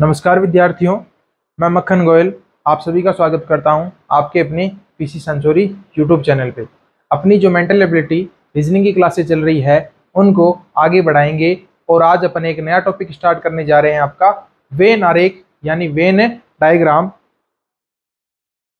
नमस्कार विद्यार्थियों मैं मक्खन गोयल आप सभी का स्वागत करता हूं आपके अपने पीसी संचोरी यूट्यूब चैनल पे अपनी जो मेंटल एबिलिटी रीजनिंग की क्लासेस चल रही है उनको आगे बढ़ाएंगे और आज अपन एक नया टॉपिक स्टार्ट करने जा रहे हैं आपका वेन आरेख यानी वेन डायग्राम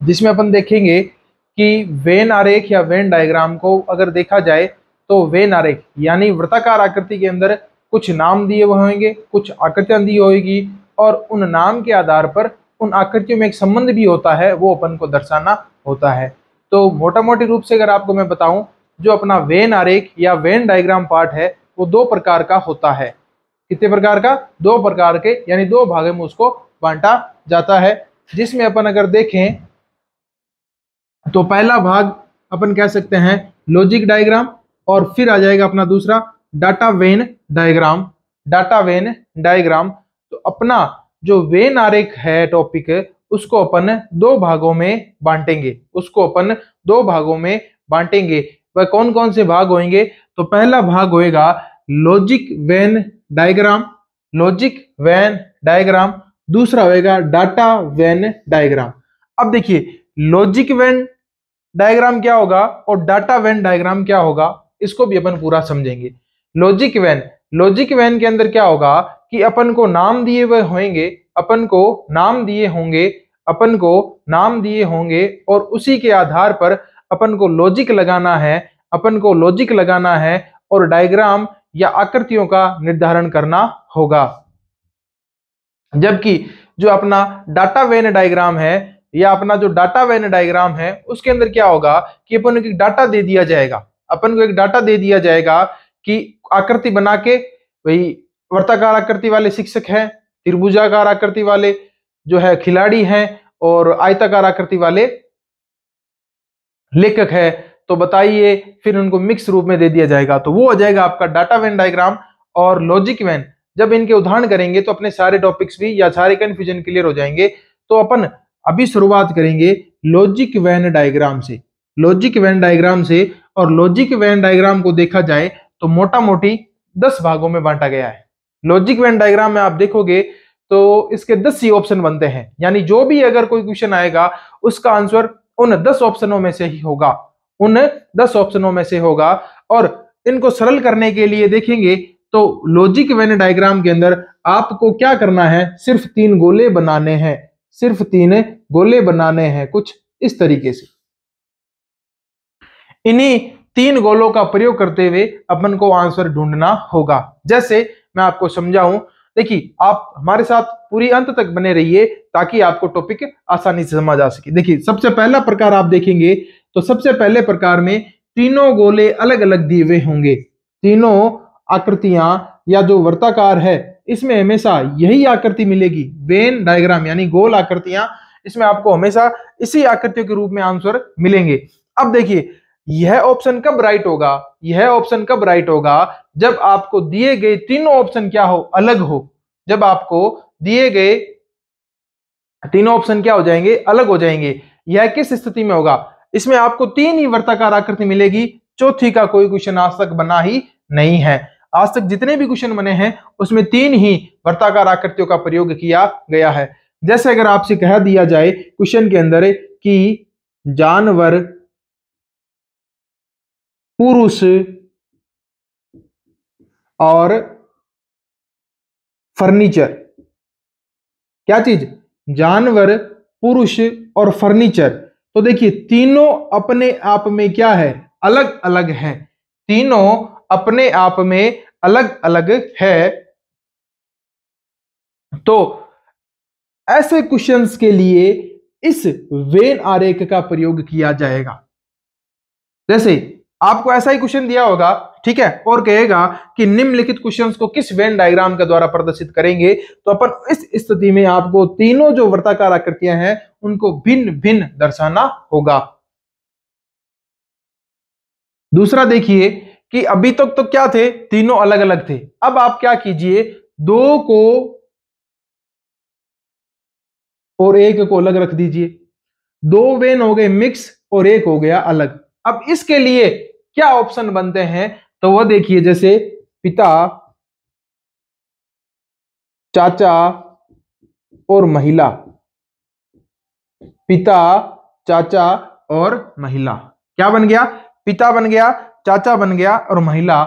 जिसमें अपन देखेंगे कि वेन आरेख या वेन डायग्राम को अगर देखा जाए तो वेन आरेख यानी वृताकार आकृति के अंदर कुछ नाम दिए हुए होंगे कुछ आकृतियां दी होगी और उन नाम के आधार पर उन आकृतियों में एक संबंध भी होता है वो अपन को दर्शाना होता है तो मोटा मोटी रूप से अगर आपको मैं बताऊं जो अपना वेन आरेख या वेन डायग्राम पार्ट है वो दो प्रकार का होता है कितने प्रकार का दो प्रकार के यानी दो भागे में उसको बांटा जाता है जिसमें अपन अगर देखें तो पहला भाग अपन कह सकते हैं लॉजिक डायग्राम और फिर आ जाएगा अपना दूसरा data Venn diagram data Venn diagram अपना जो वेन आरेख है टॉपिक उसको अपन दो भागों में बांटेंगे उसको अपन दो भागों में बांटेंगे वह कौन कौन से भाग होंगे तो पहला भाग होएगा logic Venn diagram logic Venn diagram दूसरा होएगा डाटा वैन डायग्राम अब देखिए लॉजिक वैन डायग्राम क्या होगा और डाटा वैन डायग्राम क्या होगा इसको भी अपन पूरा समझेंगे लॉजिक वैन लॉजिक वैन के अंदर क्या होगा कि अपन को नाम दिए हुए होंगे अपन को नाम दिए होंगे अपन को नाम दिए होंगे और उसी के आधार पर अपन को लॉजिक लगाना है अपन को लॉजिक लगाना है और डायग्राम या आकृतियों का निर्धारण करना होगा जबकि जो अपना डाटा वेन डायग्राम है या अपना जो डाटा वेन डायग्राम है उसके अंदर क्या होगा कि अपन को एक डाटा दे दिया जाएगा अपन को एक डाटा दे दिया जाएगा कि आकृति बना के भाई वर्ताकार आकृति वाले शिक्षक हैं त्रिभुजाकार आकृति वाले जो है खिलाड़ी हैं और आयताकार आकृति वाले लेखक है तो बताइए फिर उनको मिक्स रूप में दे दिया जाएगा तो वो हो जाएगा आपका डाटा वैन डायग्राम और लॉजिक वैन जब इनके उदाहरण करेंगे तो अपने सारे टॉपिक्स भी या सारे कन्फ्यूजन क्लियर हो जाएंगे तो अपन अभी शुरुआत करेंगे लॉजिक वैन डायग्राम से लॉजिक वैन डायग्राम से और लॉजिक वैन डायग्राम को देखा जाए तो मोटा मोटी दस भागों में बांटा गया है लॉजिक वैन डायग्राम में आप देखोगे तो इसके दस ही ऑप्शन बनते हैं यानी जो भी अगर कोई क्वेश्चन आएगा उसका आंसर उन दस ऑप्शनों में से ही होगा उन दस ऑप्शनों में से होगा और इनको सरल करने के लिए देखेंगे तो लॉजिक वेन डायग्राम के अंदर आपको क्या करना है सिर्फ तीन गोले बनाने हैं सिर्फ तीन गोले बनाने हैं कुछ इस तरीके से इन्हीं तीन गोलों का प्रयोग करते हुए अपन को आंसर ढूंढना होगा जैसे मैं आपको समझाऊं देखिए आप हमारे साथ पूरी अंत तक बने रहिए ताकि आपको टॉपिक आसानी से समझ आ सके देखिए सबसे पहला प्रकार आप देखेंगे तो सबसे पहले प्रकार में तीनों गोले अलग अलग दिए हुए होंगे तीनों आकृतियां या जो वर्ताकार है इसमें हमेशा यही आकृति मिलेगी वेन डायग्राम यानी गोल आकृतियां इसमें आपको हमेशा इसी आकृतियों के रूप में आंसर मिलेंगे अब देखिए यह ऑप्शन कब राइट होगा यह ऑप्शन कब राइट होगा जब आपको दिए गए तीनों ऑप्शन क्या हो अलग हो जब आपको दिए गए तीनों ऑप्शन क्या हो जाएंगे अलग हो जाएंगे यह किस स्थिति में होगा इसमें आपको तीन ही वर्ताकार आकृति मिलेगी चौथी का कोई क्वेश्चन आज तक बना ही नहीं है आज तक जितने भी क्वेश्चन बने हैं उसमें तीन ही वर्ताकार आकृतियों का प्रयोग किया गया है जैसे अगर आपसे कह दिया जाए क्वेश्चन के अंदर कि जानवर पुरुष और फर्नीचर क्या चीज जानवर पुरुष और फर्नीचर तो देखिए तीनों अपने आप में क्या है अलग अलग हैं तीनों अपने आप में अलग अलग है तो ऐसे क्वेश्चंस के लिए इस वेन आरेख का प्रयोग किया जाएगा जैसे आपको ऐसा ही क्वेश्चन दिया होगा ठीक है और कहेगा कि निम्नलिखित क्वेश्चंस को किस वेन डायग्राम के द्वारा प्रदर्शित करेंगे तो अपन इस स्थिति में आपको तीनों जो वर्ताकार आकृतियां हैं उनको भिन्न भिन्न दर्शाना होगा दूसरा देखिए कि अभी तक तो क्या थे तीनों अलग अलग थे अब आप क्या कीजिए दो को और एक को अलग रख दीजिए दो वेन हो गए मिक्स और एक हो गया अलग अब इसके लिए क्या ऑप्शन बनते हैं तो वह देखिए जैसे पिता चाचा और महिला पिता चाचा और महिला क्या बन गया पिता बन गया चाचा बन गया और महिला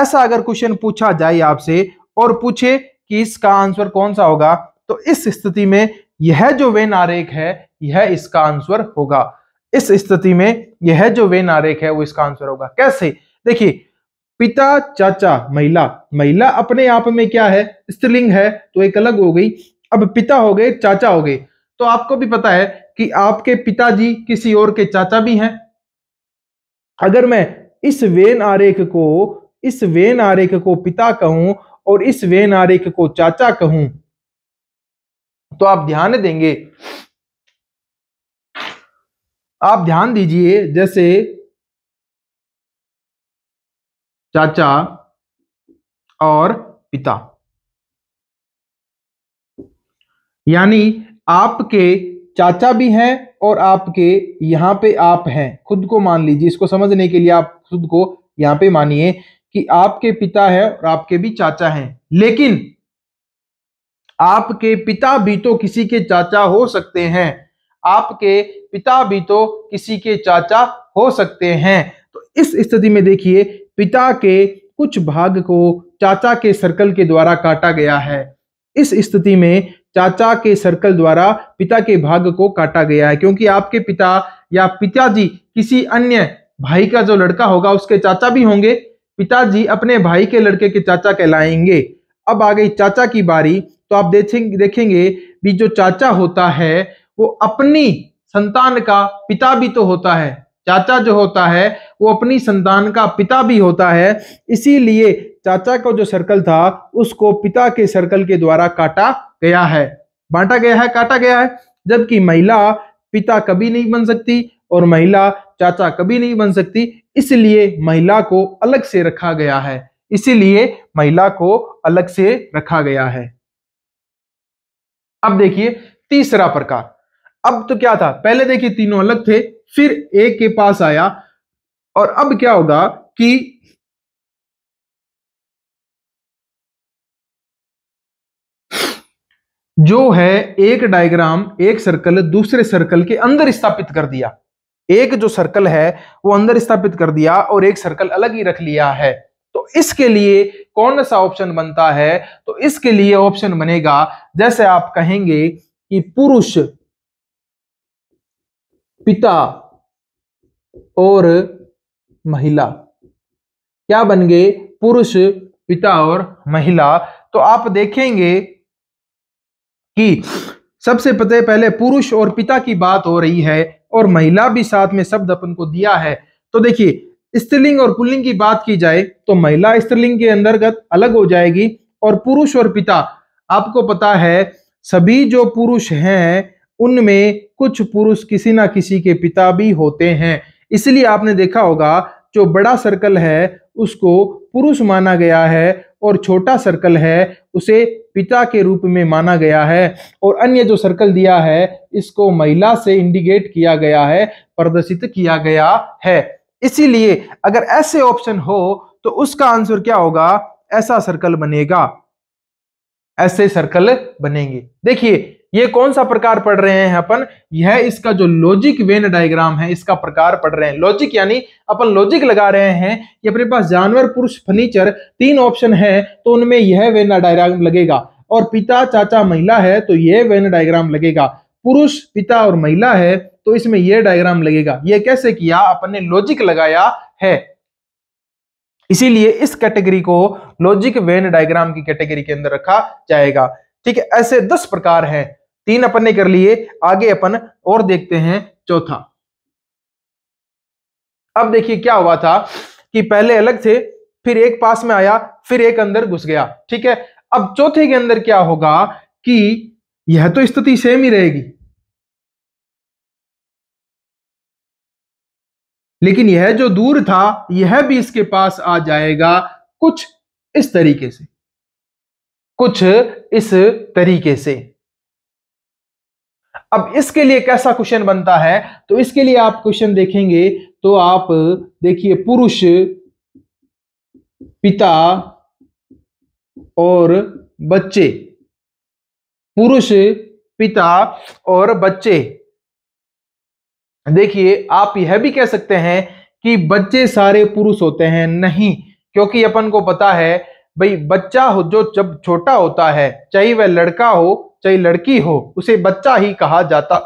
ऐसा अगर क्वेश्चन पूछा जाए आपसे और पूछे कि इसका आंसर कौन सा होगा तो इस स्थिति में यह जो वेन आरेख है यह इसका आंसर होगा इस स्थिति में यह जो वेन आरेख है वो इसका आंसर होगा कैसे देखिए पिता चाचा महिला महिला अपने आप में क्या है स्त्रीलिंग है तो एक अलग हो गई अब पिता हो गए चाचा हो गए तो आपको भी पता है कि आपके पिताजी किसी और के चाचा भी हैं अगर मैं इस वेन आरेख को इस वेन आरेख को पिता कहूं और इस वेन आरेख को चाचा कहूं तो आप ध्यान देंगे आप ध्यान दीजिए जैसे चाचा और पिता यानी आपके चाचा भी हैं और आपके यहां पे आप हैं खुद को मान लीजिए इसको समझने के लिए आप खुद को यहां पे मानिए कि आपके पिता है और आपके भी चाचा हैं लेकिन आपके पिता भी तो किसी के चाचा हो सकते हैं आपके पिता भी तो किसी के चाचा हो सकते हैं तो इस स्थिति में देखिए पिता के कुछ भाग को चाचा के सर्कल के द्वारा काटा गया है इस स्थिति में चाचा के सर्कल द्वारा पिता के भाग को काटा गया है क्योंकि आपके पिता या पिताजी किसी अन्य भाई का जो लड़का होगा उसके चाचा भी होंगे पिताजी अपने भाई के लड़के के चाचा कहलाएंगे अब आ गई चाचा की बारी तो आप देखेंगे देखेंगे भी जो चाचा होता है वो अपनी संतान का पिता भी तो होता है चाचा जो होता है वो अपनी संतान का पिता भी होता है इसीलिए चाचा का जो सर्कल था उसको पिता के सर्कल के द्वारा काटा गया है बांटा गया है काटा गया है जबकि महिला पिता कभी नहीं बन सकती और महिला चाचा कभी नहीं बन सकती इसलिए महिला को अलग से रखा गया है इसीलिए महिला को अलग से रखा गया है अब देखिए तीसरा प्रकार अब तो क्या था पहले देखिए तीनों अलग थे फिर एक के पास आया और अब क्या होगा कि जो है एक डायग्राम एक सर्कल दूसरे सर्कल के अंदर स्थापित कर दिया एक जो सर्कल है वो अंदर स्थापित कर दिया और एक सर्कल अलग ही रख लिया है तो इसके लिए कौन सा ऑप्शन बनता है तो इसके लिए ऑप्शन बनेगा जैसे आप कहेंगे कि पुरुष पिता और महिला क्या बन गए पुरुष पिता और महिला तो आप देखेंगे कि सबसे पते पहले पुरुष और पिता की बात हो रही है और महिला भी साथ में शब्द अपन को दिया है तो देखिए स्त्रीलिंग और पुल्लिंग की बात की जाए तो महिला स्त्रीलिंग के अंतर्गत अलग हो जाएगी और पुरुष और पिता आपको पता है सभी जो पुरुष हैं उनमें कुछ पुरुष किसी ना किसी के पिता भी होते हैं इसलिए आपने देखा होगा जो बड़ा सर्कल है उसको पुरुष माना गया है और छोटा सर्कल है उसे पिता के रूप में माना गया है और अन्य जो सर्कल दिया है इसको महिला से इंडिकेट किया गया है प्रदर्शित किया गया है इसीलिए अगर ऐसे ऑप्शन हो तो उसका आंसर क्या होगा ऐसा सर्कल बनेगा ऐसे सर्कल बनेंगे देखिए ये कौन सा प्रकार पढ़ रहे हैं अपन यह इसका जो लॉजिक वेन डायग्राम है इसका प्रकार पढ़ रहे हैं लॉजिक यानी अपन लॉजिक लगा रहे हैं कि अपने पास जानवर पुरुष फर्नीचर तीन ऑप्शन है तो उनमें यह वेन डायग्राम लगेगा और पिता चाचा महिला है तो यह वेन डायग्राम लगेगा पुरुष पिता और महिला है तो इसमें यह डायग्राम लगेगा यह कैसे किया अपन ने लॉजिक लगाया है इसीलिए इस कैटेगरी को लॉजिक वेन डायग्राम की कैटेगरी के अंदर रखा जाएगा ठीक है ऐसे दस प्रकार हैं तीन अपन ने कर लिए आगे अपन और देखते हैं चौथा अब देखिए क्या हुआ था कि पहले अलग थे फिर एक पास में आया फिर एक अंदर घुस गया ठीक है अब चौथे के अंदर क्या होगा कि यह तो स्थिति सेम ही रहेगी लेकिन यह जो दूर था यह भी इसके पास आ जाएगा कुछ इस तरीके से कुछ इस तरीके से अब इसके लिए कैसा क्वेश्चन बनता है तो इसके लिए आप क्वेश्चन देखेंगे तो आप देखिए पुरुष पिता और बच्चे पुरुष पिता और बच्चे देखिए आप यह भी कह सकते हैं कि बच्चे सारे पुरुष होते हैं नहीं क्योंकि अपन को पता है भाई बच्चा हो जो जब छोटा होता है चाहे वह लड़का हो चाहे लड़की हो उसे बच्चा ही कहा जाता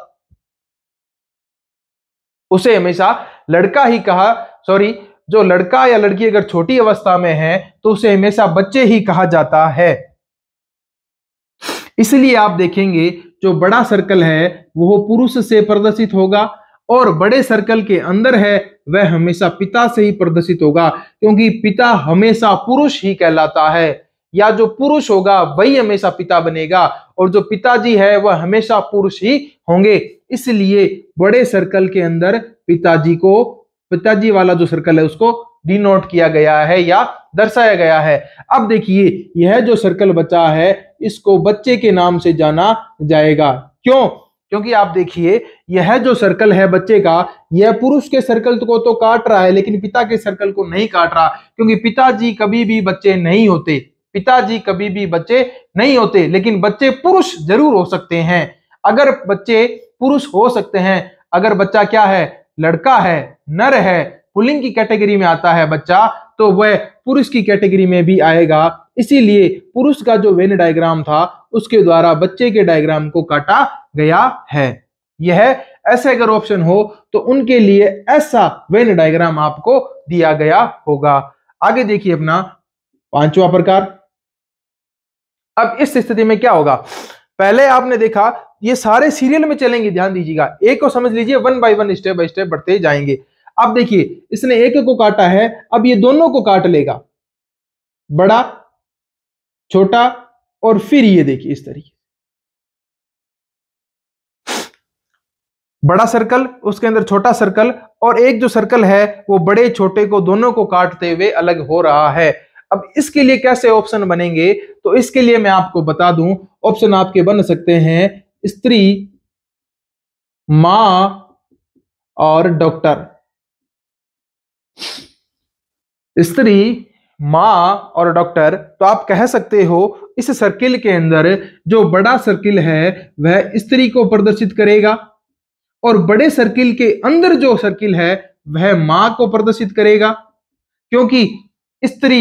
उसे हमेशा लड़का ही कहा सॉरी जो लड़का या लड़की अगर छोटी अवस्था में है तो उसे हमेशा बच्चे ही कहा जाता है इसलिए आप देखेंगे जो बड़ा सर्कल है वह पुरुष से प्रदर्शित होगा और बड़े सर्कल के अंदर है वह हमेशा पिता से ही प्रदर्शित होगा क्योंकि पिता हमेशा पुरुष ही कहलाता है या जो पुरुष होगा वही हमेशा पिता बनेगा और जो पिताजी है वह हमेशा पुरुष ही होंगे इसलिए बड़े सर्कल के अंदर पिताजी को पिताजी वाला जो सर्कल है उसको डिनोट किया गया है या दर्शाया गया है अब देखिए यह जो सर्कल बचा है इसको बच्चे के नाम से जाना जाएगा क्यों क्योंकि आप देखिए यह जो सर्कल है बच्चे का यह पुरुष के सर्कल को तो काट रहा है लेकिन पिता के सर्कल को नहीं काट रहा क्योंकि पिताजी कभी भी बच्चे नहीं होते पिताजी कभी भी बच्चे नहीं होते लेकिन बच्चे पुरुष जरूर हो सकते हैं अगर बच्चे पुरुष हो सकते हैं अगर बच्चा क्या है लड़का है नर है पुलिंग की कैटेगरी में आता है बच्चा तो वह पुरुष की कैटेगरी में भी आएगा इसीलिए पुरुष का जो वेन डायग्राम था उसके द्वारा बच्चे के डायग्राम को काटा गया है यह ऐसे अगर ऑप्शन हो तो उनके लिए ऐसा वेन डायग्राम आपको दिया गया होगा आगे देखिए अपना पांचवा प्रकार अब इस स्थिति में क्या होगा पहले आपने देखा ये सारे सीरियल में चलेंगे ध्यान दीजिएगा एक को समझ लीजिए one by one step by step बढ़ते जाएंगे अब देखिए इसने एक को काटा है अब ये दोनों को काट लेगा बड़ा छोटा और फिर ये देखिए इस तरीके बड़ा सर्कल उसके अंदर छोटा सर्कल और एक जो सर्कल है वो बड़े छोटे को दोनों को काटते हुए अलग हो रहा है अब इसके लिए कैसे ऑप्शन बनेंगे तो इसके लिए मैं आपको बता दूं ऑप्शन आपके बन सकते हैं स्त्री मां और डॉक्टर स्त्री माँ और डॉक्टर तो आप कह सकते हो इस सर्किल के अंदर जो बड़ा सर्किल है वह स्त्री को प्रदर्शित करेगा और बड़े सर्किल के अंदर जो सर्किल है वह मां को प्रदर्शित करेगा क्योंकि स्त्री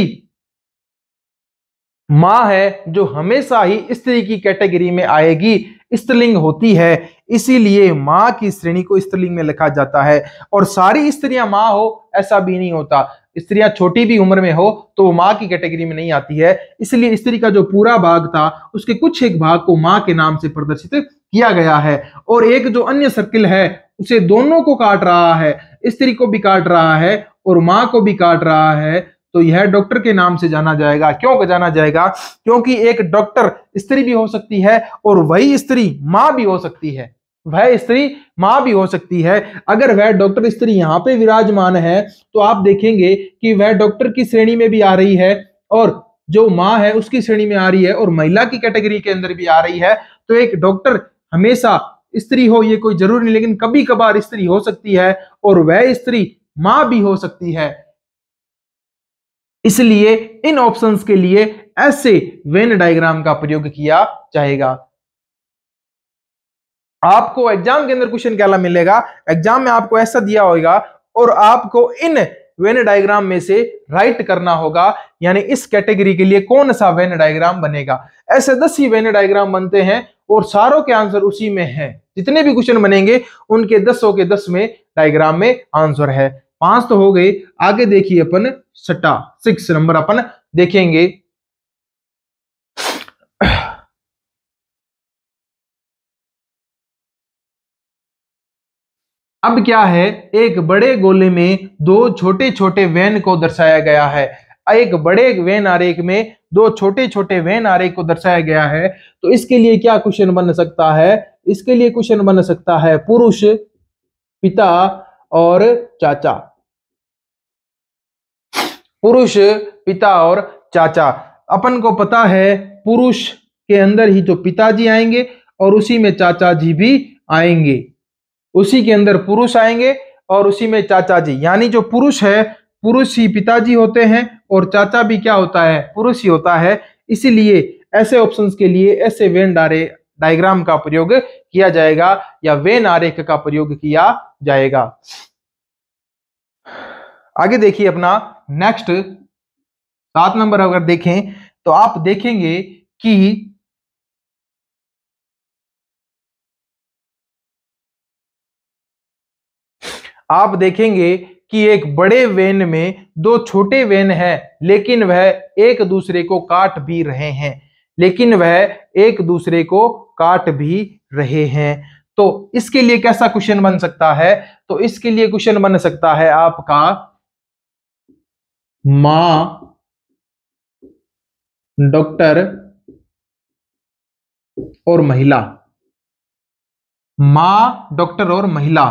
माँ है जो हमेशा ही स्त्री की कैटेगरी में आएगी स्त्रीलिंग होती है इसीलिए माँ की श्रेणी को स्त्रीलिंग में लिखा जाता है और सारी स्त्रियां माँ हो ऐसा भी नहीं होता स्त्रियां छोटी भी उम्र में हो तो वो माँ की कैटेगरी में नहीं आती है इसलिए स्त्री का जो पूरा भाग था उसके कुछ एक भाग को माँ के नाम से प्रदर्शित किया गया है और एक जो अन्य सर्किल है उसे दोनों को काट रहा है स्त्री को भी काट रहा है और माँ को भी काट रहा है तो यह डॉक्टर के नाम से जाना जाएगा क्यों जाना जाएगा क्योंकि एक डॉक्टर स्त्री भी हो सकती है और वही स्त्री माँ भी हो सकती है वह स्त्री माँ भी हो सकती है अगर वह डॉक्टर स्त्री यहाँ पे विराजमान है तो आप देखेंगे कि वह डॉक्टर की श्रेणी में भी आ रही है और जो माँ है उसकी श्रेणी में आ रही है और महिला की कैटेगरी के अंदर भी आ रही है तो एक डॉक्टर हमेशा स्त्री हो ये कोई जरूरी नहीं लेकिन कभी कभार स्त्री हो सकती है और वह स्त्री माँ भी हो सकती है इसलिए इन ऑप्शंस के लिए ऐसे वेन डायग्राम का प्रयोग किया जाएगा आपको एग्जाम के अंदर क्वेश्चन क्या मिलेगा एग्जाम में आपको ऐसा दिया होगा और आपको इन वेन डायग्राम में से राइट करना होगा यानी इस कैटेगरी के लिए कौन सा वेन डायग्राम बनेगा ऐसे दस ही वेन डायग्राम बनते हैं और सारों के आंसर उसी में है जितने भी क्वेश्चन बनेंगे उनके दसों के दस में डायग्राम में आंसर है पांच तो हो गए आगे देखिए अपन सट्टा सिक्स नंबर अपन देखेंगे अब क्या है एक बड़े गोले में दो छोटे छोटे वैन को दर्शाया गया है एक बड़े वैन आरेख में दो छोटे छोटे वैन आरेख को दर्शाया गया है तो इसके लिए क्या क्वेश्चन बन सकता है इसके लिए क्वेश्चन बन सकता है पुरुष पिता और चाचा पुरुष पिता और चाचा अपन को पता है पुरुष के अंदर ही तो पिताजी आएंगे और उसी में चाचा जी भी आएंगे उसी के अंदर पुरुष आएंगे और उसी में चाचा जी यानी जो पुरुष है पुरुष ही पिताजी होते हैं और चाचा भी क्या होता है पुरुष ही होता है इसीलिए ऐसे ऑप्शंस के लिए ऐसे वेन डारे डायग्राम का प्रयोग किया जाएगा या वेन आरेख का प्रयोग किया जाएगा आगे देखिए अपना नेक्स्ट सात नंबर अगर देखें तो आप देखेंगे कि आप देखेंगे कि एक बड़े वेन में दो छोटे वेन हैं लेकिन वह एक दूसरे को काट भी रहे हैं लेकिन वह एक दूसरे को काट भी रहे हैं तो इसके लिए कैसा क्वेश्चन बन सकता है तो इसके लिए क्वेश्चन बन सकता है आपका मां डॉक्टर और महिला मां डॉक्टर और महिला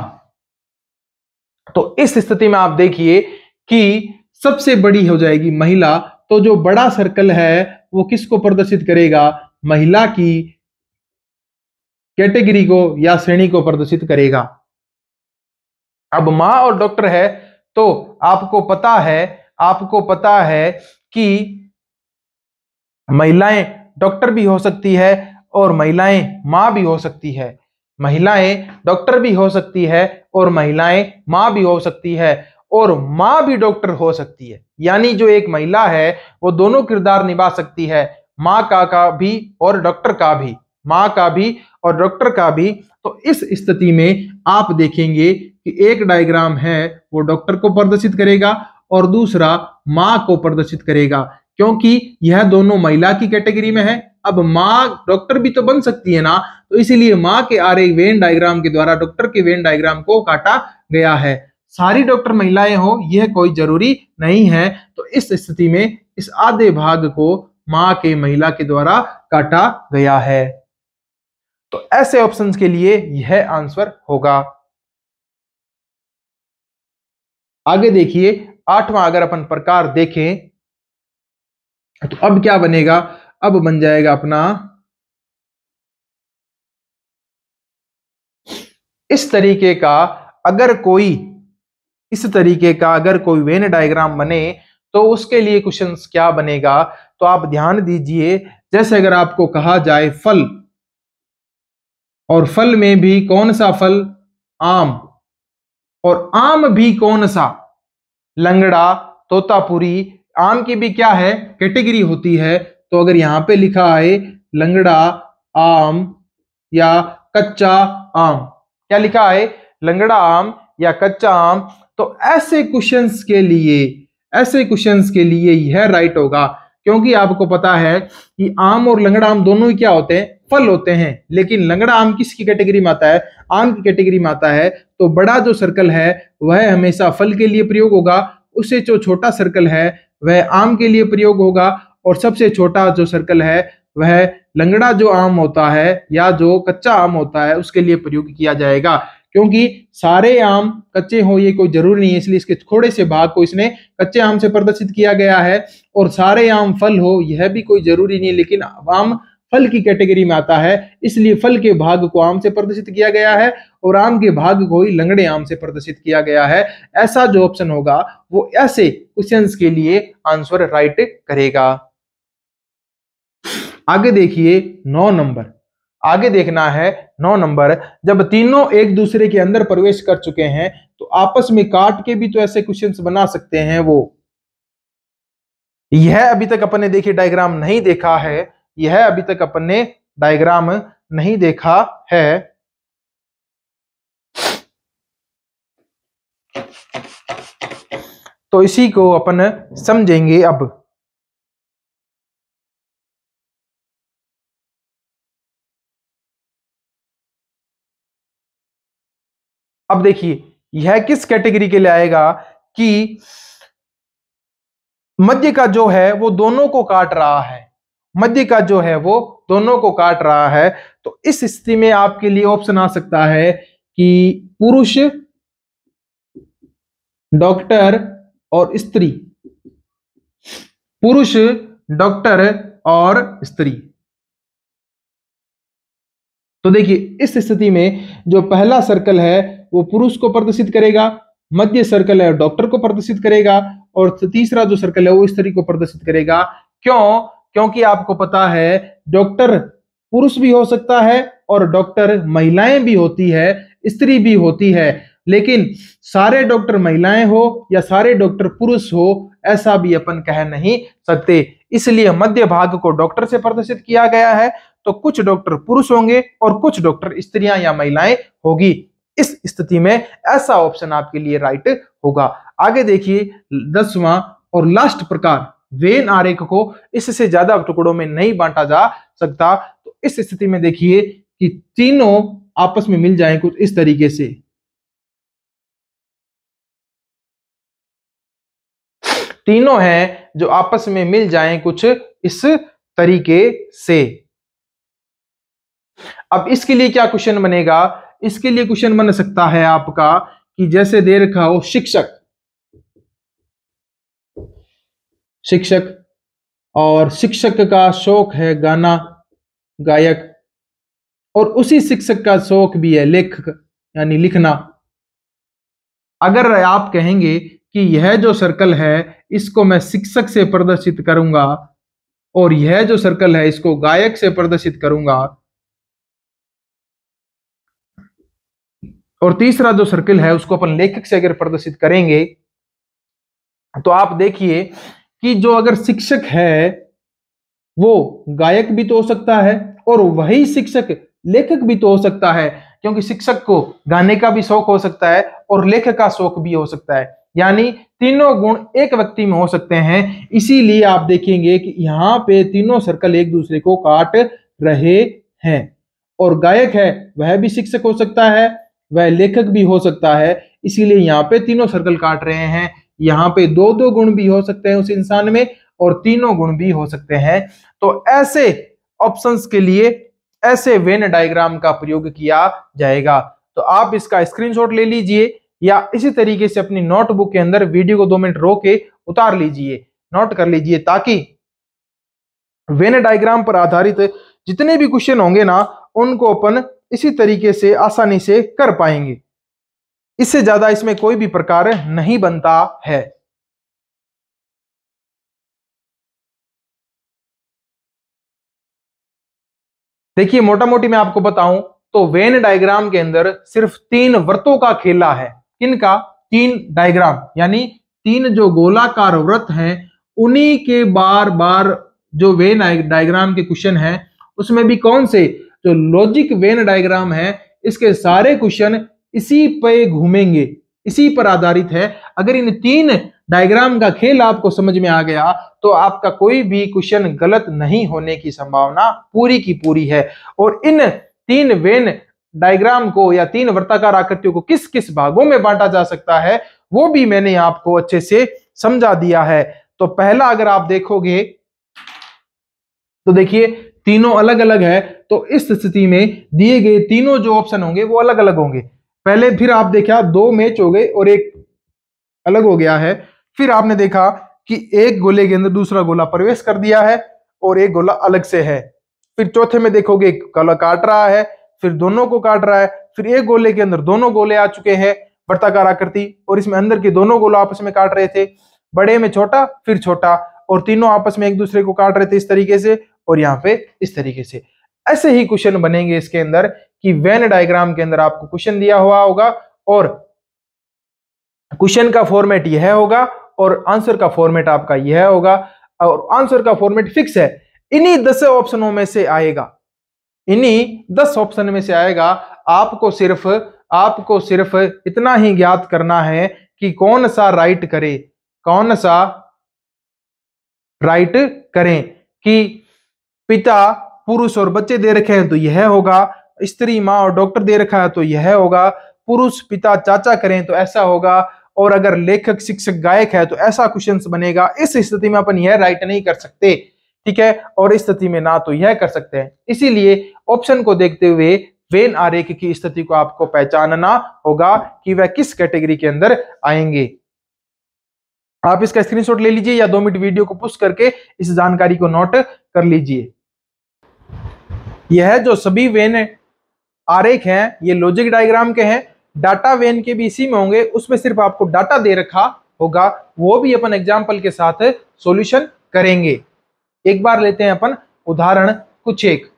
तो इस स्थिति में आप देखिए कि सबसे बड़ी हो जाएगी महिला तो जो बड़ा सर्कल है वो किसको प्रदर्शित करेगा महिला की कैटेगरी को या श्रेणी को प्रदर्शित करेगा अब मां और डॉक्टर है तो आपको पता है आपको पता है कि महिलाएं डॉक्टर भी हो सकती है और महिलाएं माँ भी हो सकती है महिलाएं डॉक्टर भी हो सकती है और महिलाएं माँ भी हो सकती है और माँ भी डॉक्टर हो सकती है यानी जो एक महिला है वो दोनों किरदार निभा सकती है माँ का का भी और डॉक्टर का भी माँ का भी और डॉक्टर का भी तो इस स्थिति में आप देखेंगे कि एक डायग्राम है वो डॉक्टर को प्रदर्शित करेगा और दूसरा मां को प्रदर्शित करेगा क्योंकि यह दोनों महिला की कैटेगरी में है अब मां डॉक्टर भी तो बन सकती है ना तो इसीलिए मां के आर वेन डायग्राम के द्वारा डॉक्टर के वेन डायग्राम को काटा गया है सारी डॉक्टर महिलाएं हो यह कोई जरूरी नहीं है तो इस स्थिति में इस आधे भाग को मां के महिला के द्वारा काटा गया है तो ऐसे ऑप्शंस के लिए यह आंसर होगा आगे देखिए आठवां अगर अपन प्रकार देखें तो अब क्या बनेगा अब बन जाएगा अपना इस तरीके का अगर कोई इस तरीके का अगर कोई वेन डायग्राम बने तो उसके लिए क्वेश्चन क्या बनेगा तो आप ध्यान दीजिए जैसे अगर आपको कहा जाए फल और फल में भी कौन सा फल आम और आम भी कौन सा लंगड़ा तोतापुरी आम की भी क्या है कैटेगरी होती है तो अगर यहां पे लिखा है लंगड़ा आम या कच्चा आम क्या लिखा है लंगड़ा आम या कच्चा आम तो ऐसे क्वेश्चंस के लिए ऐसे क्वेश्चंस के लिए यह राइट होगा क्योंकि आपको पता है कि आम और लंगड़ा आम दोनों ही क्या होते हैं फल होते हैं लेकिन लंगड़ा आम किसकी कैटेगरी में आता है आम की कैटेगरी में आता है तो बड़ा जो सर्कल है वह हमेशा फल के लिए प्रयोग होगा उससे जो छोटा सर्कल है वह आम के लिए प्रयोग होगा और सबसे छोटा जो सर्कल है वह लंगड़ा जो आम होता है या जो कच्चा आम होता है उसके लिए प्रयोग किया जाएगा क्योंकि सारे आम कच्चे हो ये कोई जरूरी नहीं है इसलिए इसके थोड़े से भाग को इसने कच्चे आम से प्रदर्शित किया गया है और सारे आम फल हो यह भी कोई जरूरी नहीं लेकिन आम फल की कैटेगरी में आता है इसलिए फल के भाग को आम से प्रदर्शित किया गया है और आम के भाग को ही लंगड़े आम से प्रदर्शित किया गया है ऐसा जो ऑप्शन होगा वो ऐसे क्वेश्चन के लिए आंसर राइट करेगा आगे देखिए नौ नंबर आगे देखना है नौ नंबर जब तीनों एक दूसरे के अंदर प्रवेश कर चुके हैं तो आपस में काट के भी तो ऐसे क्वेश्चंस बना सकते हैं वो यह अभी तक अपने देखिए डायग्राम नहीं देखा है यह अभी तक अपन ने डायग्राम नहीं देखा है तो इसी को अपन समझेंगे अब अब देखिए यह किस कैटेगरी के लिए आएगा कि मध्य का जो है वो दोनों को काट रहा है मध्य का जो है वो दोनों को काट रहा है तो इस स्थिति में आपके लिए ऑप्शन आ सकता है कि पुरुष डॉक्टर और स्त्री पुरुष डॉक्टर और स्त्री तो देखिए इस स्थिति में जो पहला सर्कल है वो पुरुष को प्रदर्शित करेगा मध्य सर्कल है डॉक्टर को प्रदर्शित करेगा और तीसरा जो सर्कल है वो स्त्री को प्रदर्शित करेगा क्यों क्योंकि आपको पता है डॉक्टर पुरुष भी हो सकता है और डॉक्टर महिलाएं भी होती है स्त्री भी होती है लेकिन सारे डॉक्टर महिलाएं हो या सारे डॉक्टर पुरुष हो ऐसा भी अपन कह नहीं सकते इसलिए मध्य भाग को डॉक्टर से प्रदर्शित किया गया है तो कुछ डॉक्टर पुरुष होंगे और कुछ डॉक्टर स्त्रियां या महिलाएं होगी इस स्थिति में ऐसा ऑप्शन आपके लिए राइट होगा आगे देखिए दसवां और लास्ट प्रकार वेन आरेख को इससे ज्यादा टुकड़ों में नहीं बांटा जा सकता तो इस स्थिति में देखिए कि तीनों आपस में मिल जाए कुछ इस तरीके से तीनों हैं जो आपस में मिल जाएं कुछ इस तरीके से अब इसके लिए क्या क्वेश्चन बनेगा इसके लिए क्वेश्चन बन सकता है आपका कि जैसे दे रखा हो शिक्षक शिक्षक और शिक्षक का शौक है गाना गायक और उसी शिक्षक का शौक भी है लेखक यानी लिखना अगर आप कहेंगे कि यह जो सर्कल है इसको मैं शिक्षक से प्रदर्शित करूंगा और यह जो सर्कल है इसको गायक से प्रदर्शित करूंगा और तीसरा जो सर्कल है उसको अपन लेखक से अगर प्रदर्शित करेंगे तो आप देखिए कि जो अगर शिक्षक है वो गायक भी तो हो सकता है और वही शिक्षक लेखक भी तो हो सकता है क्योंकि शिक्षक को गाने का भी शौक हो सकता है और लेखक का शौक भी हो सकता है यानी तीनों गुण एक व्यक्ति में हो सकते हैं इसीलिए आप देखेंगे कि यहाँ पे तीनों सर्कल एक दूसरे को काट रहे हैं और गायक है वह भी शिक्षक हो सकता है वह लेखक भी हो सकता है इसीलिए यहाँ पे तीनों सर्कल काट रहे हैं यहाँ पे दो दो गुण भी हो सकते हैं उस इंसान में और तीनों गुण भी हो सकते हैं तो ऐसे ऑप्शंस के लिए ऐसे वेन डायग्राम का प्रयोग किया जाएगा तो आप इसका स्क्रीनशॉट ले लीजिए या इसी तरीके से अपनी नोटबुक के अंदर वीडियो को दो मिनट रोके उतार लीजिए नोट कर लीजिए ताकि वेन डायग्राम पर आधारित जितने भी क्वेश्चन होंगे ना उनको अपन इसी तरीके से आसानी से कर पाएंगे इससे ज्यादा इसमें कोई भी प्रकार नहीं बनता है देखिए मोटा मोटी मैं आपको बताऊं तो वेन डायग्राम के अंदर सिर्फ तीन वृत्तों का खेला है किनका तीन डायग्राम यानी तीन जो गोलाकार व्रत हैं उन्हीं के बार बार जो वेन डायग्राम के क्वेश्चन हैं उसमें भी कौन से जो लॉजिक वेन डायग्राम है इसके सारे क्वेश्चन इसी पे घूमेंगे इसी पर आधारित है अगर इन तीन डायग्राम का खेल आपको समझ में आ गया तो आपका कोई भी क्वेश्चन गलत नहीं होने की संभावना पूरी की पूरी है और इन तीन वेन डायग्राम को या तीन वर्ताकार आकृतियों को किस किस भागों में बांटा जा सकता है वो भी मैंने आपको अच्छे से समझा दिया है तो पहला अगर आप देखोगे तो देखिए तीनों अलग अलग है तो इस स्थिति में दिए गए तीनों जो ऑप्शन होंगे वो अलग अलग होंगे पहले फिर आप देखा दो मैच हो गए और एक अलग हो गया है फिर आपने देखा कि एक गोले के अंदर दूसरा गोला प्रवेश कर दिया है और एक गोला अलग से है फिर चौथे में देखोगे गोला काट रहा है फिर दोनों को काट रहा है फिर एक गोले के अंदर दोनों गोले आ चुके हैं वर्ताकार आकृति और इसमें अंदर के दोनों गोला आपस में काट रहे थे बड़े में छोटा फिर छोटा और तीनों आपस में एक दूसरे को काट रहे थे इस तरीके से और यहाँ पे इस तरीके से ऐसे ही क्वेश्चन बनेंगे इसके अंदर कि वेन डायग्राम के अंदर आपको क्वेश्चन दिया हुआ होगा और क्वेश्चन का फॉर्मेट यह होगा और आंसर का फॉर्मेट आपका यह होगा और आंसर का फॉर्मेट फिक्स है इन्हीं दस ऑप्शनों में से आएगा इन्हीं दस ऑप्शन में से आएगा आपको सिर्फ आपको सिर्फ इतना ही ज्ञात करना है कि कौन सा राइट करे कौन सा राइट करें कि पिता पुरुष और बच्चे दे रखे हैं तो यह होगा स्त्री माँ और डॉक्टर दे रखा है तो यह होगा पुरुष पिता चाचा करें तो ऐसा होगा और अगर लेखक शिक्षक गायक है तो ऐसा क्वेश्चन बनेगा इस स्थिति में अपन यह राइट नहीं कर सकते ठीक है और इस स्थिति में ना तो यह कर सकते हैं इसीलिए ऑप्शन को देखते हुए वेन आरेख की स्थिति को आपको पहचानना होगा कि वह किस कैटेगरी के अंदर आएंगे आप इसका स्क्रीनशॉट ले लीजिए या दो मिनट वीडियो को पुश करके इस जानकारी को नोट कर लीजिए यह जो सभी वेन आरेख हैं ये लॉजिक डायग्राम के हैं डाटा वेन के भी इसी में होंगे उसमें सिर्फ आपको डाटा दे रखा होगा वो भी अपन एग्जाम्पल के साथ सोल्यूशन करेंगे एक बार लेते हैं अपन उदाहरण कुछ एक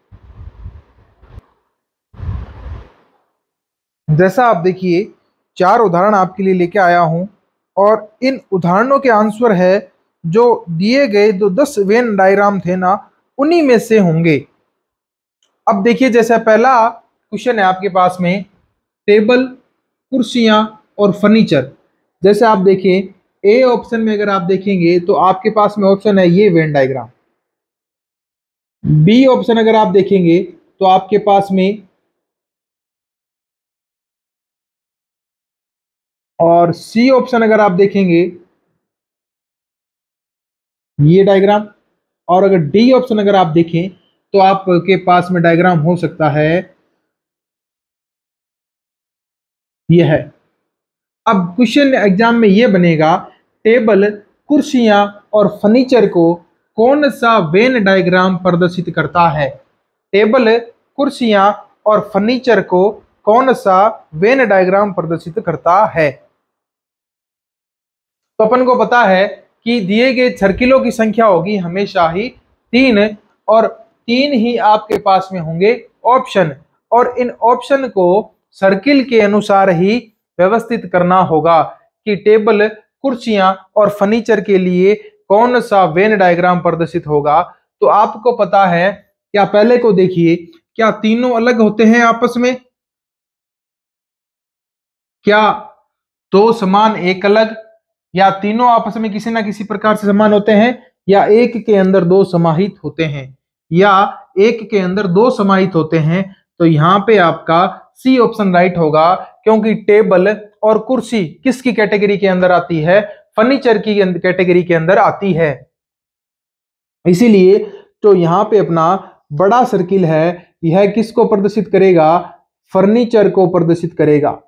जैसा आप देखिए चार उदाहरण आपके लिए लेके आया हूं और इन उदाहरणों के आंसर है जो दिए गए जो दस वेन डायग्राम थे ना उन्हीं में से होंगे अब देखिए जैसा पहला क्वेश्चन है आपके पास में टेबल कुर्सियां और फर्नीचर जैसे आप देखें ए ऑप्शन में अगर आप देखेंगे तो आपके पास में ऑप्शन है ये वेन डायग्राम बी ऑप्शन अगर आप देखेंगे तो आपके पास में और सी ऑप्शन अगर आप देखेंगे ये डायग्राम और अगर डी ऑप्शन अगर आप देखें तो आपके पास में डायग्राम हो सकता है ये है अब क्वेश्चन एग्जाम में ये बनेगा टेबल कुर्सियां और फर्नीचर को कौन सा वेन डायग्राम प्रदर्शित करता है टेबल कुर्सियां और फर्नीचर को कौन सा वेन डायग्राम प्रदर्शित करता है तो अपन को पता है कि दिए गए सर्किलों की संख्या होगी हमेशा ही तीन और तीन ही आपके पास में होंगे ऑप्शन और इन ऑप्शन को सर्किल के अनुसार ही व्यवस्थित करना होगा कि टेबल कुर्सियां और फर्नीचर के लिए कौन सा वेन डायग्राम प्रदर्शित होगा तो आपको पता है क्या पहले को देखिए क्या तीनों अलग होते हैं आपस में क्या दो समान एक अलग या तीनों आपस में किसी ना किसी प्रकार से समान होते हैं या एक के अंदर दो समाहित होते हैं या एक के अंदर दो समाहित होते हैं तो यहां पे आपका सी ऑप्शन राइट होगा क्योंकि टेबल और कुर्सी किसकी कैटेगरी के अंदर आती है फर्नीचर की कैटेगरी के अंदर आती है इसीलिए तो यहां पे अपना बड़ा सर्किल है यह किसको प्रदर्शित करेगा फर्नीचर को प्रदर्शित करेगा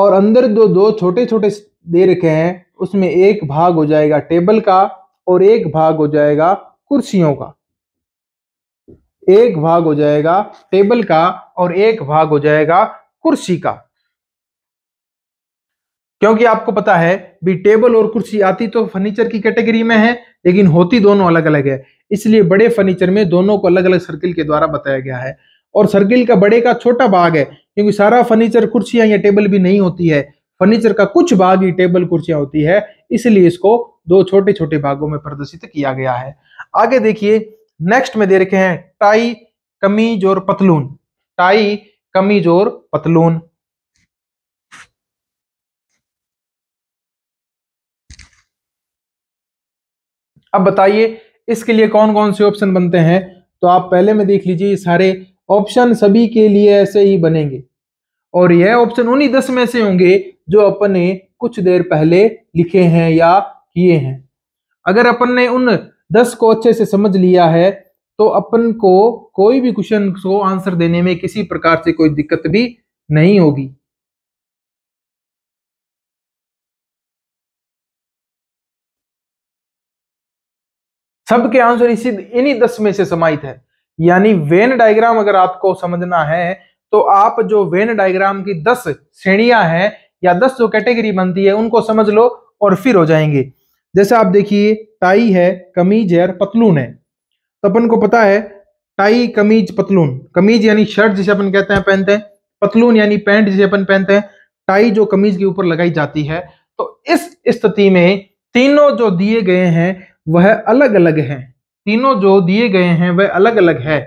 और अंदर जो दो छोटे छोटे दे रखे हैं उसमें एक भाग हो जाएगा टेबल का और एक भाग हो जाएगा कुर्सियों का एक भाग हो जाएगा टेबल का और एक भाग हो जाएगा कुर्सी का क्योंकि आपको पता है भी टेबल और कुर्सी आती तो फर्नीचर की कैटेगरी में है लेकिन होती दोनों अलग अलग है इसलिए बड़े फर्नीचर में दोनों को अलग अलग सर्किल के द्वारा बताया गया है और सर्किल का बड़े का छोटा भाग है क्योंकि सारा फर्नीचर कुर्सियां या टेबल भी नहीं होती है फर्नीचर का कुछ भाग ही टेबल कुर्सियां होती है इसलिए इसको दो छोटे छोटे भागों में प्रदर्शित किया गया है आगे देखिए नेक्स्ट में दे रखे हैं टाई कमीज और पतलून टाई कमीज और पतलून अब बताइए इसके लिए कौन कौन से ऑप्शन बनते हैं तो आप पहले में देख लीजिए सारे ऑप्शन सभी के लिए ऐसे ही बनेंगे और यह ऑप्शन उन्हीं दस में से होंगे जो अपन ने कुछ देर पहले लिखे हैं या किए हैं अगर अपन ने उन दस को अच्छे से समझ लिया है तो अपन को कोई भी क्वेश्चन को आंसर देने में किसी प्रकार से कोई दिक्कत भी नहीं होगी सबके आंसर इसी इन्हीं दस में से समाहित है यानी वेन डायग्राम अगर आपको समझना है तो आप जो वेन डायग्राम की दस श्रेणियां हैं या दस जो कैटेगरी बनती है उनको समझ लो और फिर हो जाएंगे जैसे आप देखिए टाई है कमीज है और पतलून है तो अपन को पता है टाई कमीज पतलून कमीज यानी शर्ट जिसे अपन कहते हैं पहनते हैं पतलून यानी पैंट जिसे अपन पहनते हैं टाई जो कमीज के ऊपर लगाई जाती है तो इस स्थिति में तीनों जो दिए गए हैं वह अलग अलग हैं तीनों जो दिए गए हैं वह अलग अलग है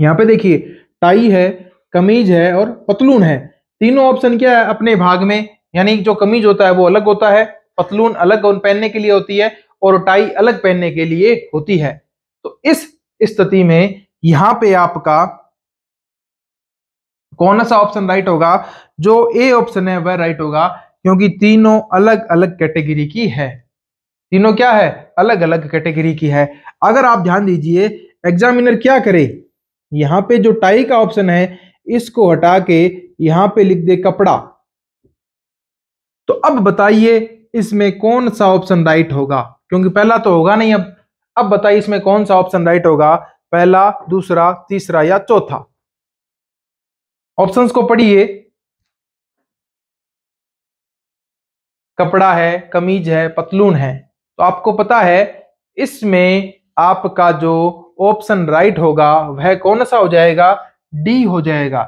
यहाँ पे देखिए टाई है कमीज है और पतलून है तीनों ऑप्शन क्या है अपने भाग में यानी जो कमीज होता है वो अलग होता है पतलून अलग पहनने के लिए होती है और टाई अलग पहनने के लिए होती है तो इस स्थिति में यहां पे आपका कौन सा ऑप्शन राइट होगा जो ए ऑप्शन है वह राइट होगा क्योंकि तीनों अलग अलग कैटेगरी की है तीनों क्या है अलग अलग कैटेगरी की है अगर आप ध्यान दीजिए एग्जामिनर क्या करे यहां पे जो टाई का ऑप्शन है इसको हटा के यहां पे लिख दे कपड़ा तो अब बताइए इसमें कौन सा ऑप्शन राइट होगा क्योंकि पहला तो होगा नहीं अब अब बताइए इसमें कौन सा ऑप्शन राइट होगा पहला दूसरा तीसरा या चौथा ऑप्शंस को पढ़िए कपड़ा है कमीज है पतलून है तो आपको पता है इसमें आपका जो ऑप्शन राइट होगा वह कौन सा हो जाएगा डी हो जाएगा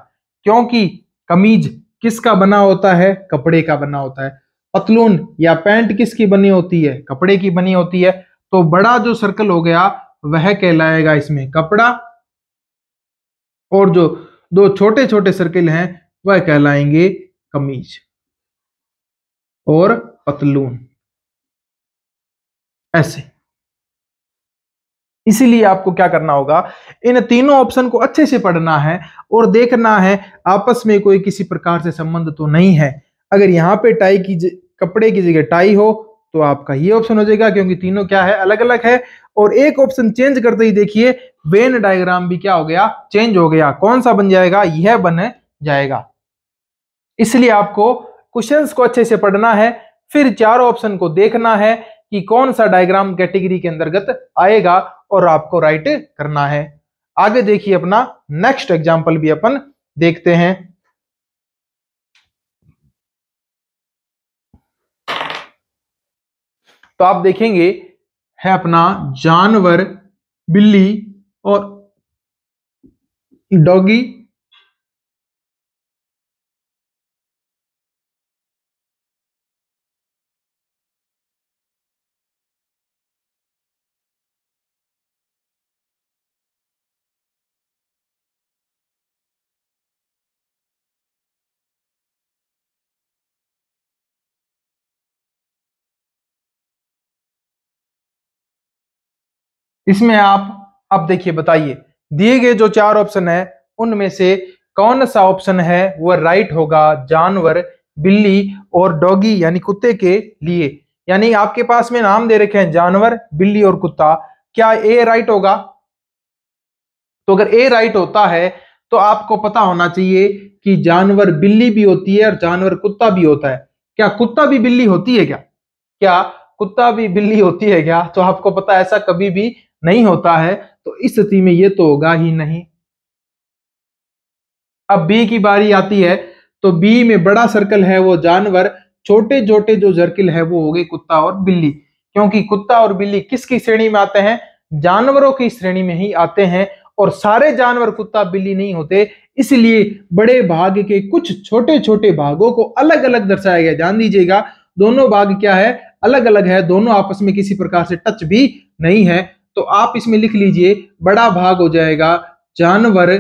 क्योंकि कमीज किसका बना होता है कपड़े का बना होता है पतलून या पैंट किसकी बनी होती है कपड़े की बनी होती है तो बड़ा जो सर्कल हो गया वह कहलाएगा इसमें कपड़ा और जो दो छोटे छोटे सर्किल हैं वह कहलाएंगे कमीज और पतलून ऐसे इसीलिए आपको क्या करना होगा इन तीनों ऑप्शन को अच्छे से पढ़ना है और देखना है आपस में कोई किसी प्रकार से संबंध तो नहीं है अगर यहाँ पे टाई की कपड़े की जगह टाई हो तो आपका ये ऑप्शन हो जाएगा क्योंकि तीनों क्या है अलग अलग है और एक ऑप्शन चेंज करते ही देखिए वेन डायग्राम भी क्या हो गया चेंज हो गया कौन सा बन जाएगा यह बन जाएगा इसलिए आपको क्वेश्चन को अच्छे से पढ़ना है फिर चारों ऑप्शन को देखना है कि कौन सा डायग्राम कैटेगरी के अंतर्गत आएगा और आपको राइट करना है आगे देखिए अपना नेक्स्ट एग्जाम्पल भी अपन देखते हैं तो आप देखेंगे है अपना जानवर बिल्ली और डॉगी इसमें आप अब देखिए बताइए दिए गए जो चार ऑप्शन है उनमें से कौन सा ऑप्शन है वह राइट होगा जानवर बिल्ली और डॉगी यानी कुत्ते के लिए यानी आपके पास में नाम दे रखे हैं जानवर बिल्ली और कुत्ता क्या ए राइट होगा तो अगर ए राइट होता है तो आपको पता होना चाहिए कि जानवर बिल्ली भी होती है और जानवर कुत्ता भी होता है क्या कुत्ता भी बिल्ली होती है क्या क्या कुत्ता भी बिल्ली होती है क्या तो आपको पता ऐसा कभी भी नहीं होता है तो इस स्थिति में ये तो होगा ही नहीं अब बी की बारी आती है तो बी में बड़ा सर्कल है वो जानवर छोटे छोटे जो जर्किल है वो हो गई कुत्ता और बिल्ली क्योंकि कुत्ता और बिल्ली किसकी श्रेणी में आते हैं जानवरों की श्रेणी में ही आते हैं और सारे जानवर कुत्ता बिल्ली नहीं होते इसलिए बड़े भाग के कुछ छोटे छोटे भागों को अलग अलग दर्शाया गया जान दीजिएगा दोनों भाग क्या है अलग अलग है दोनों आपस में किसी प्रकार से टच भी नहीं है तो आप इसमें लिख लीजिए बड़ा भाग हो जाएगा जानवर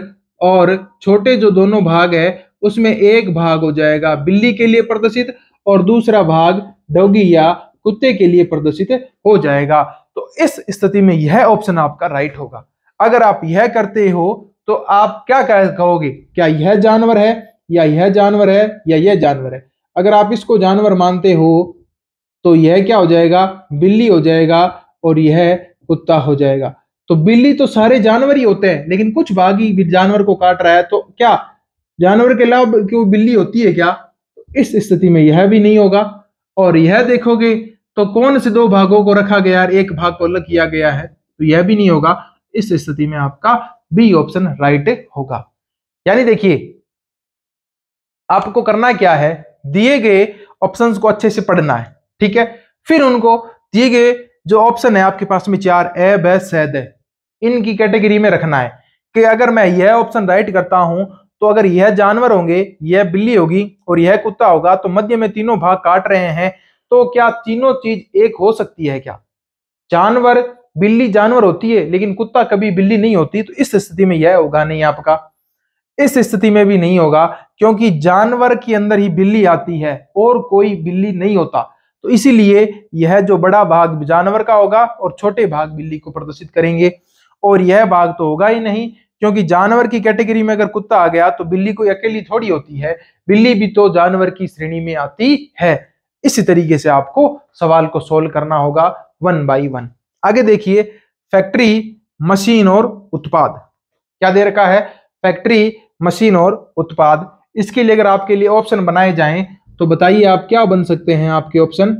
और छोटे जो दोनों भाग है उसमें एक भाग हो जाएगा बिल्ली के लिए प्रदर्शित और दूसरा भाग डोगी या कुत्ते के लिए प्रदर्शित हो जाएगा तो इस स्थिति में यह ऑप्शन आपका राइट होगा अगर आप यह करते हो तो आप क्या कहोगे क्या यह जानवर है या यह जानवर है या यह जानवर है अगर आप इसको जानवर मानते हो तो यह क्या हो जाएगा बिल्ली हो जाएगा और यह कुत्ता हो जाएगा तो बिल्ली तो सारे जानवर ही होते हैं लेकिन कुछ बागी जानवर को काट रहा है तो क्या जानवर के अलावा क्यों बिल्ली होती है क्या तो इस स्थिति में यह भी नहीं होगा और यह देखोगे तो कौन से दो भागों को रखा गया है एक भाग को अलग किया गया है तो यह भी नहीं होगा इस स्थिति में आपका बी ऑप्शन राइट होगा यानी देखिए आपको करना क्या है दिए गए ऑप्शंस को अच्छे से पढ़ना है ठीक है फिर उनको दिए गए जो ऑप्शन है आपके पास में चार ए ब सैद है इनकी कैटेगरी में रखना है कि अगर मैं यह ऑप्शन राइट करता हूं तो अगर यह जानवर होंगे यह बिल्ली होगी और यह कुत्ता होगा तो मध्य में तीनों भाग काट रहे हैं तो क्या तीनों चीज एक हो सकती है क्या जानवर बिल्ली जानवर होती है लेकिन कुत्ता कभी बिल्ली नहीं होती तो इस स्थिति में यह होगा नहीं आपका इस स्थिति में भी नहीं होगा क्योंकि जानवर के अंदर ही बिल्ली आती है और कोई बिल्ली नहीं होता तो इसीलिए यह जो बड़ा भाग जानवर का होगा और छोटे भाग बिल्ली को प्रदर्शित करेंगे और यह भाग तो होगा ही नहीं क्योंकि जानवर की कैटेगरी में अगर कुत्ता आ गया तो बिल्ली कोई अकेली थोड़ी होती है बिल्ली भी तो जानवर की श्रेणी में आती है इसी तरीके से आपको सवाल को सोल्व करना होगा वन बाई वन आगे देखिए फैक्ट्री मशीन और उत्पाद क्या दे रखा है फैक्ट्री मशीन और उत्पाद इसके लिए अगर आपके लिए ऑप्शन बनाए जाएं तो बताइए आप क्या बन सकते हैं आपके ऑप्शन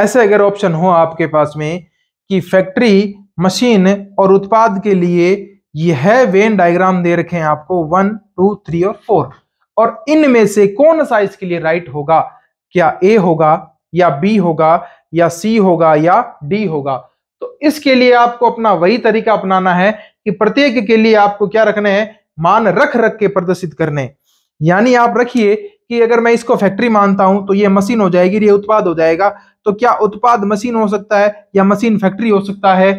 ऐसे अगर ऑप्शन हो आपके पास में कि फैक्ट्री मशीन और उत्पाद के लिए यह वेन डायग्राम दे रखे हैं आपको वन टू थ्री और फोर और इनमें से कौन सा इसके लिए राइट होगा क्या ए होगा या बी होगा या सी होगा या डी होगा तो इसके लिए आपको अपना वही तरीका अपनाना है कि प्रत्येक के लिए आपको क्या रखना है मान रख रख के प्रदर्शित करने यानी आप रखिए कि अगर मैं इसको फैक्ट्री मानता हूं तो यह मशीन हो जाएगी ये उत्पाद हो जाएगा तो क्या उत्पाद मशीन हो सकता है या मशीन फैक्ट्री हो सकता है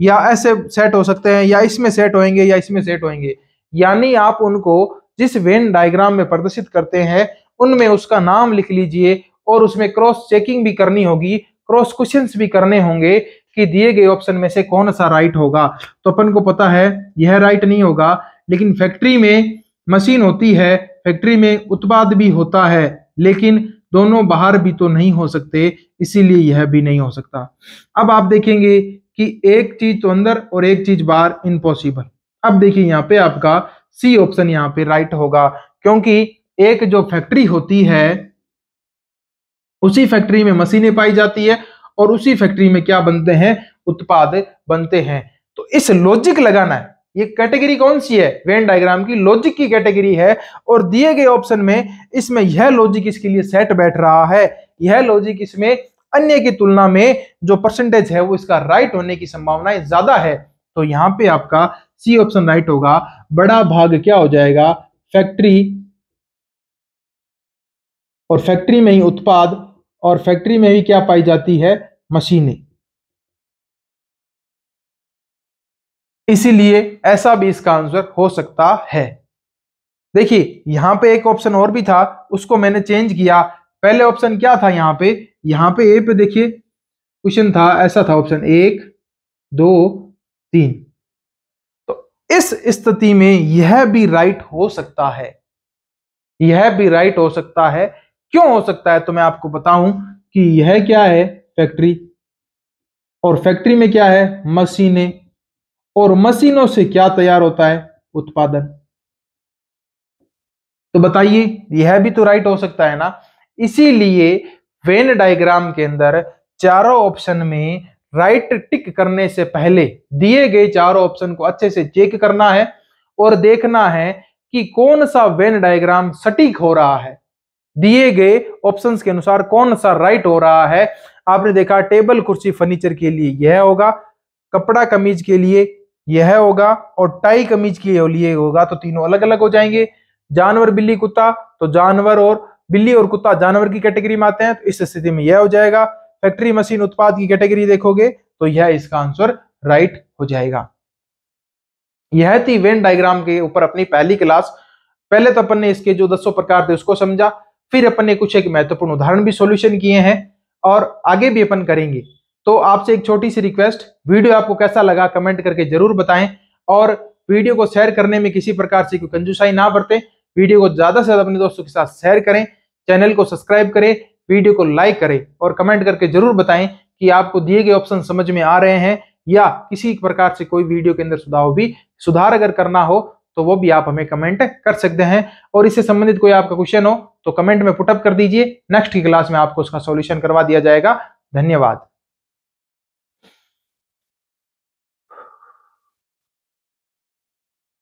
या ऐसे सेट हो सकते हैं या इसमें सेट होंगे या इसमें सेट होंगे यानी आप उनको जिस वेन डायग्राम में प्रदर्शित करते हैं उनमें उसका नाम लिख लीजिए और उसमें क्रॉस चेकिंग भी करनी होगी क्रॉस क्वेश्चन भी करने होंगे कि दिए गए ऑप्शन में से कौन सा राइट होगा तो अपन को पता है यह राइट नहीं होगा लेकिन फैक्ट्री में मशीन होती है फैक्ट्री में उत्पाद भी होता है लेकिन दोनों बाहर भी तो नहीं हो सकते इसीलिए यह भी नहीं हो सकता अब आप देखेंगे कि एक चीज तो अंदर और एक चीज बाहर इम्पॉसिबल अब देखिए यहाँ पे आपका सी ऑप्शन यहाँ पे राइट होगा क्योंकि एक जो फैक्ट्री होती है उसी फैक्ट्री में मशीनें पाई जाती है और उसी फैक्ट्री में क्या बनते हैं उत्पाद बनते हैं तो इस लॉजिक लगाना है ये कैटेगरी कौन सी है वेन डायग्राम की लॉजिक की कैटेगरी है और दिए गए ऑप्शन में इसमें यह लॉजिक इसके लिए सेट बैठ रहा है यह लॉजिक इसमें अन्य की तुलना में जो परसेंटेज है वो इसका राइट होने की संभावना ज्यादा है तो यहां पे आपका सी ऑप्शन राइट होगा बड़ा भाग क्या हो जाएगा फैक्ट्री और फैक्ट्री में ही उत्पाद और फैक्ट्री में भी क्या पाई जाती है मशीनें इसीलिए ऐसा भी इसका आंसर हो सकता है देखिए यहां पे एक ऑप्शन और भी था उसको मैंने चेंज किया पहले ऑप्शन क्या था यहां पे यहां पे ए पे देखिए क्वेश्चन था ऐसा था ऑप्शन एक दो तीन तो इस स्थिति में यह भी राइट हो सकता है यह भी राइट हो सकता है क्यों हो सकता है तो मैं आपको बताऊं कि यह क्या है फैक्ट्री और फैक्ट्री में क्या है मशीनें और मशीनों से क्या तैयार होता है उत्पादन तो बताइए यह भी तो राइट हो सकता है ना इसीलिए वेन डायग्राम के अंदर चारों ऑप्शन में राइट टिक करने से पहले दिए गए चारों ऑप्शन को अच्छे से चेक करना है और देखना है कि कौन सा वेन डायग्राम सटीक हो रहा है दिए गए ऑप्शंस के अनुसार कौन सा राइट हो रहा है आपने देखा टेबल कुर्सी फर्नीचर के लिए यह होगा कपड़ा कमीज के लिए यह होगा और टाई कमीज के लिए होगा तो तीनों अलग अलग हो जाएंगे जानवर बिल्ली कुत्ता तो जानवर और बिल्ली और कुत्ता जानवर की कैटेगरी में आते हैं तो इस स्थिति में यह हो जाएगा फैक्ट्री मशीन उत्पाद की कैटेगरी देखोगे तो यह इसका आंसर राइट हो जाएगा यह थी वेन डायग्राम के ऊपर अपनी पहली क्लास पहले तो अपन ने इसके जो दसों प्रकार थे उसको समझा फिर अपन ने कुछ एक महत्वपूर्ण उदाहरण भी सोल्यूशन किए हैं और आगे भी अपन करेंगे तो आपसे एक छोटी सी रिक्वेस्ट वीडियो आपको कैसा लगा कमेंट करके जरूर बताएं और वीडियो को शेयर करने में किसी प्रकार से कोई कंजूसाई ना बरतें वीडियो को ज्यादा से ज्यादा अपने दोस्तों के साथ शेयर करें चैनल को सब्सक्राइब करें वीडियो को लाइक करें और कमेंट करके जरूर बताएं कि आपको दिए गए ऑप्शन समझ में आ रहे हैं या किसी प्रकार से कोई वीडियो के अंदर सुधार भी सुधार अगर करना हो तो वो भी आप हमें कमेंट कर सकते हैं और इससे संबंधित कोई आपका क्वेश्चन हो तो कमेंट में पुटअप कर दीजिए नेक्स्ट की क्लास में आपको उसका सॉल्यूशन करवा दिया जाएगा धन्यवाद